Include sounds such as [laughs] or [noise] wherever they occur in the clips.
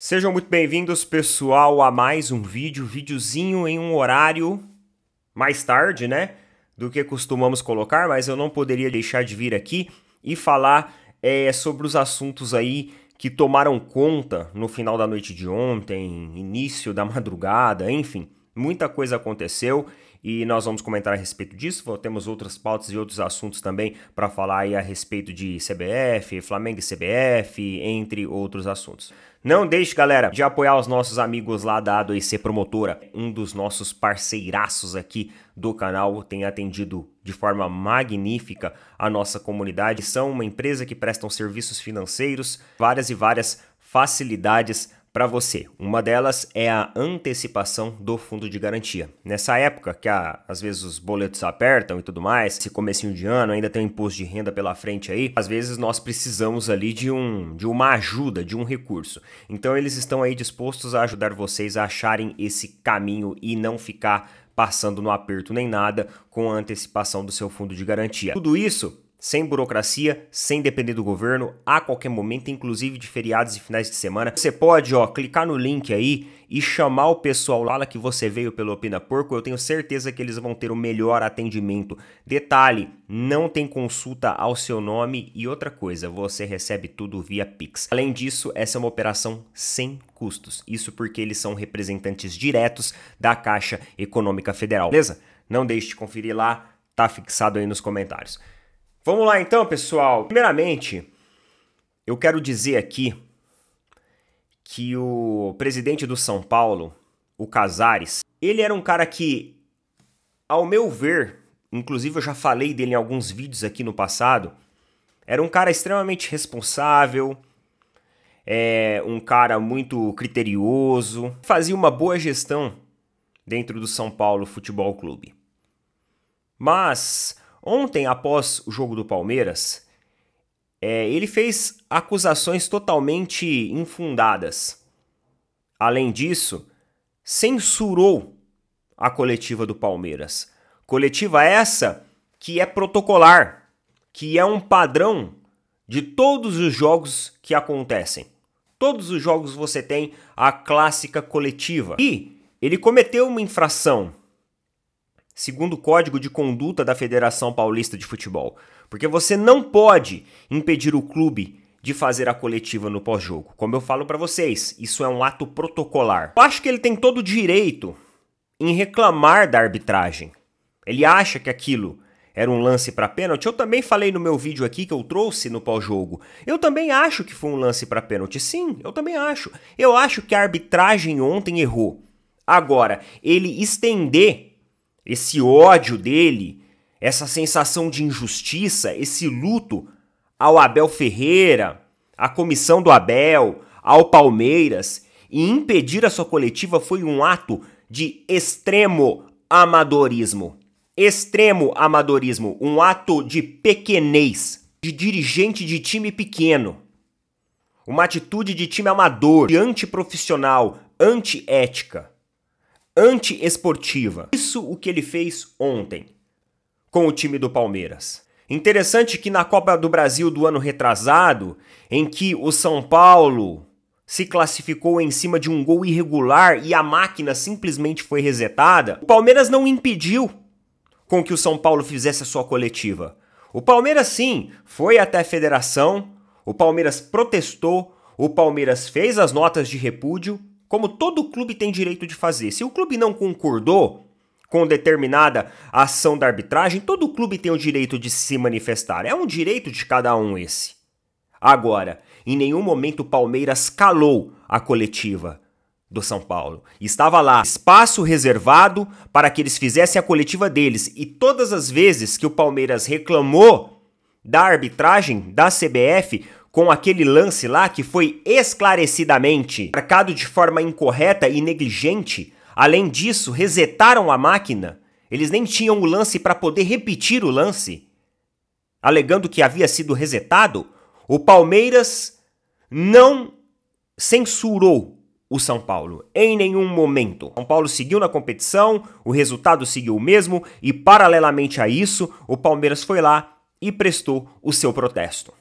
Sejam muito bem-vindos, pessoal, a mais um vídeo, videozinho em um horário mais tarde, né, do que costumamos colocar, mas eu não poderia deixar de vir aqui e falar é, sobre os assuntos aí que tomaram conta no final da noite de ontem, início da [laughs] madrugada, enfim, muita coisa aconteceu e nós vamos comentar a respeito disso. Temos outras pautas e outros assuntos também para falar aí a respeito de CBF, Flamengo e CBF, entre outros assuntos. Não deixe, galera, de apoiar os nossos amigos lá da A2C Promotora, um dos nossos parceiraços aqui do canal, tem atendido de forma magnífica a nossa comunidade. São uma empresa que prestam serviços financeiros, várias e várias facilidades para você. Uma delas é a antecipação do fundo de garantia. Nessa época que a, às vezes os boletos apertam e tudo mais, esse comecinho de ano ainda tem um imposto de renda pela frente aí, às vezes nós precisamos ali de um de uma ajuda, de um recurso. Então eles estão aí dispostos a ajudar vocês a acharem esse caminho e não ficar passando no aperto nem nada com a antecipação do seu fundo de garantia. Tudo isso sem burocracia, sem depender do governo, a qualquer momento, inclusive de feriados e finais de semana. Você pode, ó, clicar no link aí e chamar o pessoal lá que você veio pelo Opina Porco. Eu tenho certeza que eles vão ter o melhor atendimento. Detalhe, não tem consulta ao seu nome e outra coisa, você recebe tudo via Pix. Além disso, essa é uma operação sem custos. Isso porque eles são representantes diretos da Caixa Econômica Federal. Beleza? Não deixe de conferir lá, tá fixado aí nos comentários. Vamos lá então, pessoal. Primeiramente, eu quero dizer aqui que o presidente do São Paulo, o Casares, ele era um cara que, ao meu ver, inclusive eu já falei dele em alguns vídeos aqui no passado, era um cara extremamente responsável, é, um cara muito criterioso, fazia uma boa gestão dentro do São Paulo Futebol Clube. Mas Ontem, após o jogo do Palmeiras, é, ele fez acusações totalmente infundadas. Além disso, censurou a coletiva do Palmeiras. Coletiva essa que é protocolar, que é um padrão de todos os jogos que acontecem. Todos os jogos você tem a clássica coletiva. E ele cometeu uma infração segundo o Código de Conduta da Federação Paulista de Futebol, porque você não pode impedir o clube de fazer a coletiva no pós-jogo. Como eu falo para vocês, isso é um ato protocolar. Eu acho que ele tem todo o direito em reclamar da arbitragem. Ele acha que aquilo era um lance para pênalti. Eu também falei no meu vídeo aqui que eu trouxe no pós-jogo. Eu também acho que foi um lance para pênalti. Sim, eu também acho. Eu acho que a arbitragem ontem errou. Agora, ele estender esse ódio dele, essa sensação de injustiça, esse luto ao Abel Ferreira, à comissão do Abel, ao Palmeiras e impedir a sua coletiva foi um ato de extremo amadorismo. Extremo amadorismo, um ato de pequenez, de dirigente de time pequeno. Uma atitude de time amador, de antiprofissional, antiética antiesportiva. Isso o que ele fez ontem com o time do Palmeiras. Interessante que na Copa do Brasil do ano retrasado, em que o São Paulo se classificou em cima de um gol irregular e a máquina simplesmente foi resetada, o Palmeiras não impediu com que o São Paulo fizesse a sua coletiva. O Palmeiras sim foi até a federação, o Palmeiras protestou, o Palmeiras fez as notas de repúdio como todo clube tem direito de fazer. Se o clube não concordou com determinada ação da arbitragem, todo clube tem o direito de se manifestar. É um direito de cada um esse. Agora, em nenhum momento o Palmeiras calou a coletiva do São Paulo. Estava lá espaço reservado para que eles fizessem a coletiva deles. E todas as vezes que o Palmeiras reclamou da arbitragem da CBF, com aquele lance lá que foi esclarecidamente marcado de forma incorreta e negligente. Além disso, resetaram a máquina. Eles nem tinham o lance para poder repetir o lance. Alegando que havia sido resetado, o Palmeiras não censurou o São Paulo em nenhum momento. São Paulo seguiu na competição, o resultado seguiu o mesmo e paralelamente a isso, o Palmeiras foi lá e prestou o seu protesto.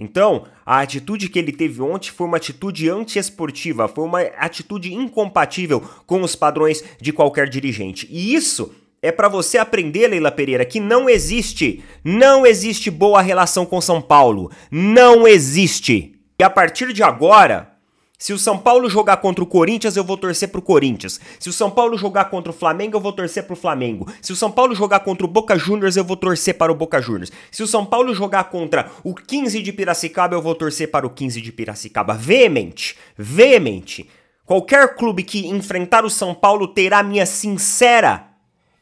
Então, a atitude que ele teve ontem foi uma atitude antiesportiva, foi uma atitude incompatível com os padrões de qualquer dirigente. E isso é para você aprender, Leila Pereira, que não existe, não existe boa relação com São Paulo, não existe. E a partir de agora, se o São Paulo jogar contra o Corinthians, eu vou torcer pro Corinthians. Se o São Paulo jogar contra o Flamengo, eu vou torcer pro Flamengo. Se o São Paulo jogar contra o Boca Juniors, eu vou torcer para o Boca Juniors. Se o São Paulo jogar contra o 15 de Piracicaba, eu vou torcer para o 15 de Piracicaba. Veemente, veemente. Qualquer clube que enfrentar o São Paulo terá minha sincera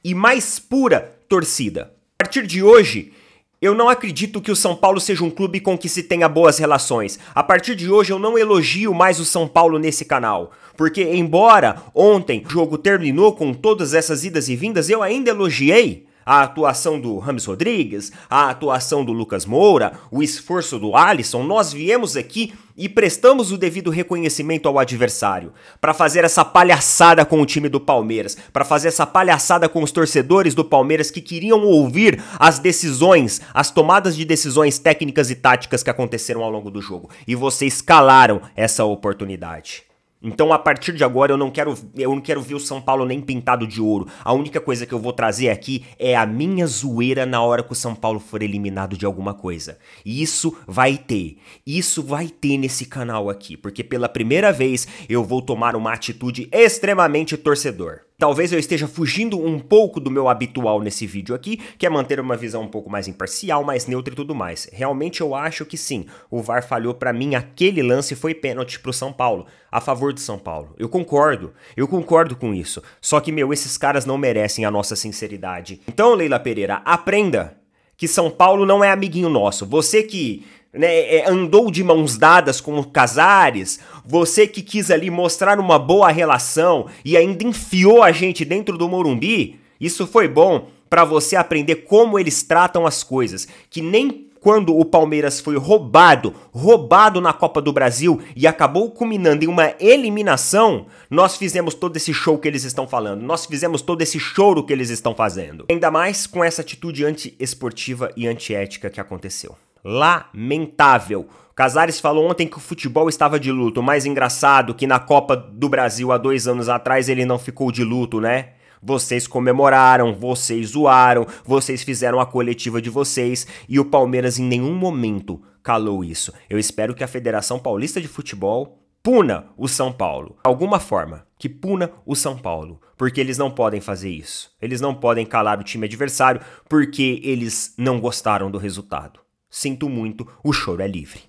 e mais pura torcida. A partir de hoje, eu não acredito que o São Paulo seja um clube com que se tenha boas relações. A partir de hoje eu não elogio mais o São Paulo nesse canal. Porque, embora ontem o jogo terminou com todas essas idas e vindas, eu ainda elogiei a atuação do Rames Rodrigues, a atuação do Lucas Moura, o esforço do Alisson, nós viemos aqui e prestamos o devido reconhecimento ao adversário para fazer essa palhaçada com o time do Palmeiras, para fazer essa palhaçada com os torcedores do Palmeiras que queriam ouvir as decisões, as tomadas de decisões técnicas e táticas que aconteceram ao longo do jogo. E vocês calaram essa oportunidade. Então, a partir de agora, eu não quero eu não quero ver o São Paulo nem pintado de ouro. A única coisa que eu vou trazer aqui é a minha zoeira na hora que o São Paulo for eliminado de alguma coisa. E isso vai ter. Isso vai ter nesse canal aqui, porque pela primeira vez eu vou tomar uma atitude extremamente torcedor. Talvez eu esteja fugindo um pouco do meu habitual nesse vídeo aqui, que é manter uma visão um pouco mais imparcial, mais neutra e tudo mais. Realmente eu acho que sim, o VAR falhou para mim, aquele lance foi pênalti pro São Paulo, a favor do São Paulo. Eu concordo, eu concordo com isso. Só que, meu, esses caras não merecem a nossa sinceridade. Então, Leila Pereira, aprenda que São Paulo não é amiguinho nosso. Você que né, é, andou de mãos dadas com o Casares, você que quis ali mostrar uma boa relação e ainda enfiou a gente dentro do Morumbi, isso foi bom para você aprender como eles tratam as coisas, que nem quando o Palmeiras foi roubado, roubado na Copa do Brasil e acabou culminando em uma eliminação, nós fizemos todo esse show que eles estão falando, nós fizemos todo esse choro que eles estão fazendo. Ainda mais com essa atitude anti-esportiva e antiética que aconteceu lamentável. Casares falou ontem que o futebol estava de luto. Mais engraçado que na Copa do Brasil há dois anos atrás ele não ficou de luto, né? Vocês comemoraram, vocês zoaram, vocês fizeram a coletiva de vocês e o Palmeiras em nenhum momento calou isso. Eu espero que a Federação Paulista de Futebol puna o São Paulo. Alguma forma que puna o São Paulo, porque eles não podem fazer isso. Eles não podem calar o time adversário porque eles não gostaram do resultado. Sinto muito, o choro é livre.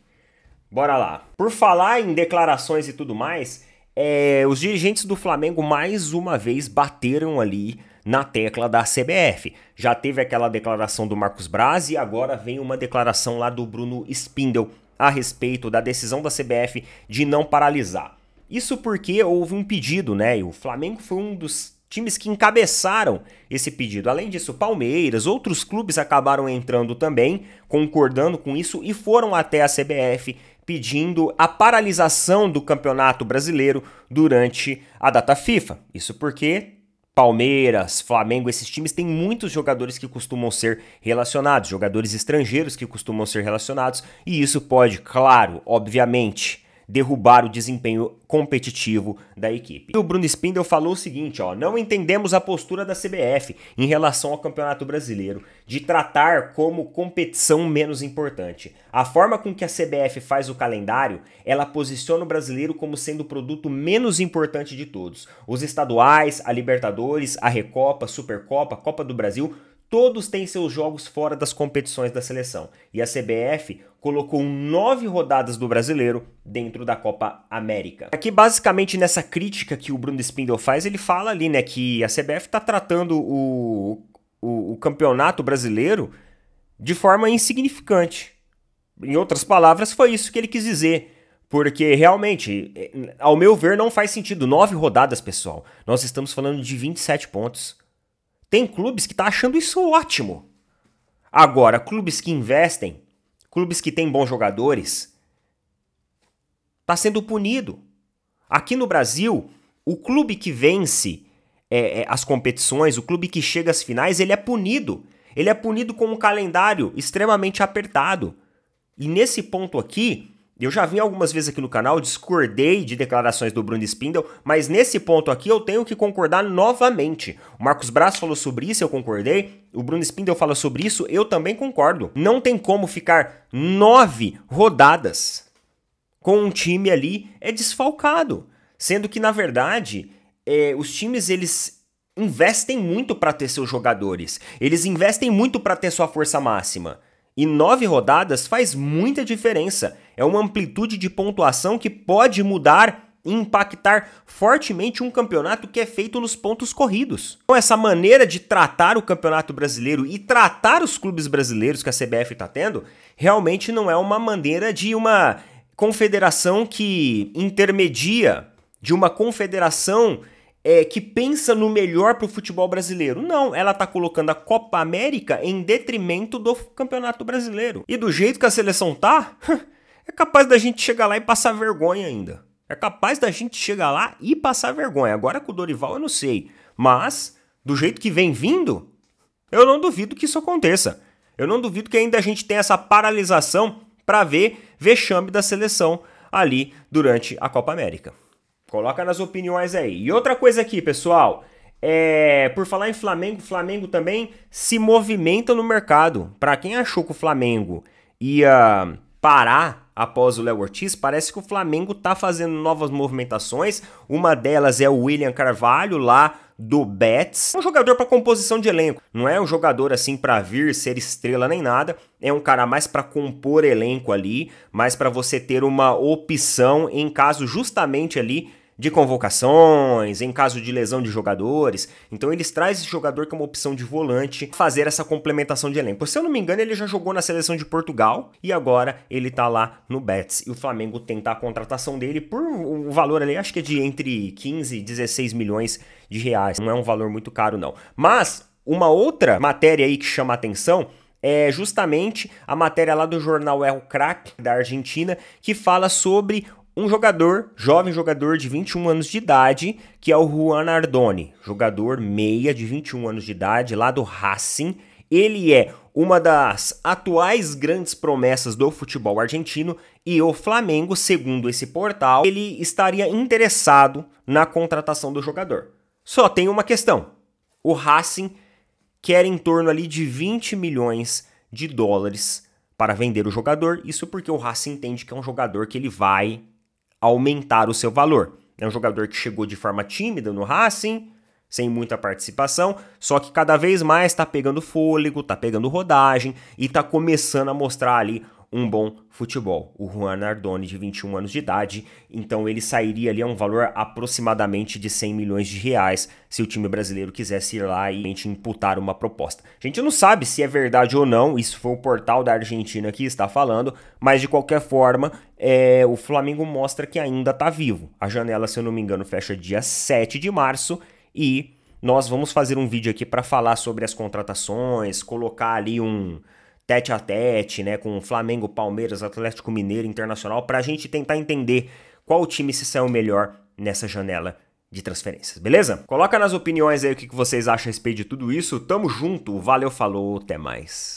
Bora lá. Por falar em declarações e tudo mais, é, os dirigentes do Flamengo mais uma vez bateram ali na tecla da CBF. Já teve aquela declaração do Marcos Braz e agora vem uma declaração lá do Bruno Spindel a respeito da decisão da CBF de não paralisar. Isso porque houve um pedido, né? E o Flamengo foi um dos times que encabeçaram esse pedido. Além disso, Palmeiras, outros clubes acabaram entrando também, concordando com isso e foram até a CBF pedindo a paralisação do Campeonato Brasileiro durante a data FIFA. Isso porque Palmeiras, Flamengo, esses times têm muitos jogadores que costumam ser relacionados, jogadores estrangeiros que costumam ser relacionados, e isso pode, claro, obviamente, derrubar o desempenho competitivo da equipe. E o Bruno Spindel falou o seguinte, ó, não entendemos a postura da CBF em relação ao Campeonato Brasileiro de tratar como competição menos importante. A forma com que a CBF faz o calendário, ela posiciona o brasileiro como sendo o produto menos importante de todos. Os estaduais, a Libertadores, a Recopa, Supercopa, Copa do Brasil, todos têm seus jogos fora das competições da seleção. E a CBF colocou nove rodadas do brasileiro dentro da Copa América. Aqui, basicamente, nessa crítica que o Bruno Spindel faz, ele fala ali né, que a CBF está tratando o, o, o campeonato brasileiro de forma insignificante. Em outras palavras, foi isso que ele quis dizer. Porque realmente, é, ao meu ver, não faz sentido. Nove rodadas, pessoal. Nós estamos falando de 27 pontos. Tem clubes que tá achando isso ótimo. Agora, clubes que investem clubes que têm bons jogadores, está sendo punido. Aqui no Brasil, o clube que vence é, é, as competições, o clube que chega às finais, ele é punido. Ele é punido com um calendário extremamente apertado. E nesse ponto aqui, eu já vim algumas vezes aqui no canal, discordei de declarações do Bruno Spindel, mas nesse ponto aqui eu tenho que concordar novamente. O Marcos Braz falou sobre isso, eu concordei. O Bruno Spindel fala sobre isso, eu também concordo. Não tem como ficar nove rodadas com um time ali é desfalcado, sendo que na verdade é, os times eles investem muito para ter seus jogadores, eles investem muito para ter sua força máxima. E nove rodadas faz muita diferença é uma amplitude de pontuação que pode mudar e impactar fortemente um campeonato que é feito nos pontos corridos. Então, essa maneira de tratar o campeonato brasileiro e tratar os clubes brasileiros que a CBF está tendo realmente não é uma maneira de uma confederação que intermedia, de uma confederação é, que pensa no melhor para o futebol brasileiro. Não, ela está colocando a Copa América em detrimento do Campeonato Brasileiro. E do jeito que a seleção tá, [laughs] é capaz da gente chegar lá e passar vergonha ainda. É capaz da gente chegar lá e passar vergonha. Agora com o Dorival eu não sei, mas do jeito que vem vindo, eu não duvido que isso aconteça. Eu não duvido que ainda a gente tenha essa paralisação para ver vexame da seleção ali durante a Copa América. Coloca nas opiniões aí. E outra coisa aqui, pessoal, é, por falar em Flamengo, Flamengo também se movimenta no mercado. Para quem achou que o Flamengo ia parar após o Léo Ortiz, parece que o Flamengo está fazendo novas movimentações. Uma delas é o William Carvalho lá do Betis. É um jogador para composição de elenco, não é um jogador assim para vir ser estrela nem nada, é um cara mais para compor elenco ali, mais para você ter uma opção em caso justamente ali de convocações, em caso de lesão de jogadores. Então eles trazem esse jogador como é opção de volante, fazer essa complementação de elenco. Se eu não me engano, ele já jogou na seleção de Portugal e agora ele tá lá no Betis. E o Flamengo tentar a contratação dele por um valor ali, acho que é de entre 15 e 16 milhões de reais. Não é um valor muito caro não. Mas uma outra matéria aí que chama atenção é justamente a matéria lá do jornal El Crack da Argentina que fala sobre um jogador, jovem jogador de 21 anos de idade, que é o Juan Ardoni, jogador meia de 21 anos de idade lá do Racing. Ele é uma das atuais grandes promessas do futebol argentino e o Flamengo, segundo esse portal, ele estaria interessado na contratação do jogador. Só tem uma questão. O Racing quer em torno ali de 20 milhões de dólares para vender o jogador, isso porque o Racing entende que é um jogador que ele vai aumentar o seu valor. É um jogador que chegou de forma tímida no Racing, sem muita participação, só que cada vez mais está pegando fôlego, está pegando rodagem e está começando a mostrar ali um bom futebol. O Juan Nardoni, de 21 anos de idade, então ele sairia ali a um valor aproximadamente de 100 milhões de reais se o time brasileiro quisesse ir lá e imputar uma proposta. A gente não sabe se é verdade ou não, isso foi o portal da Argentina que está falando, mas de qualquer forma, é, o Flamengo mostra que ainda está vivo. A janela, se eu não me engano, fecha dia 7 de março e nós vamos fazer um vídeo aqui para falar sobre as contratações, colocar ali um tete a tete, né, com Flamengo, Palmeiras, Atlético Mineiro, Internacional, para a gente tentar entender qual time se saiu melhor nessa janela de transferências, beleza? Coloca nas opiniões aí o que vocês acham a respeito de tudo isso. Tamo junto, valeu, falou, até mais.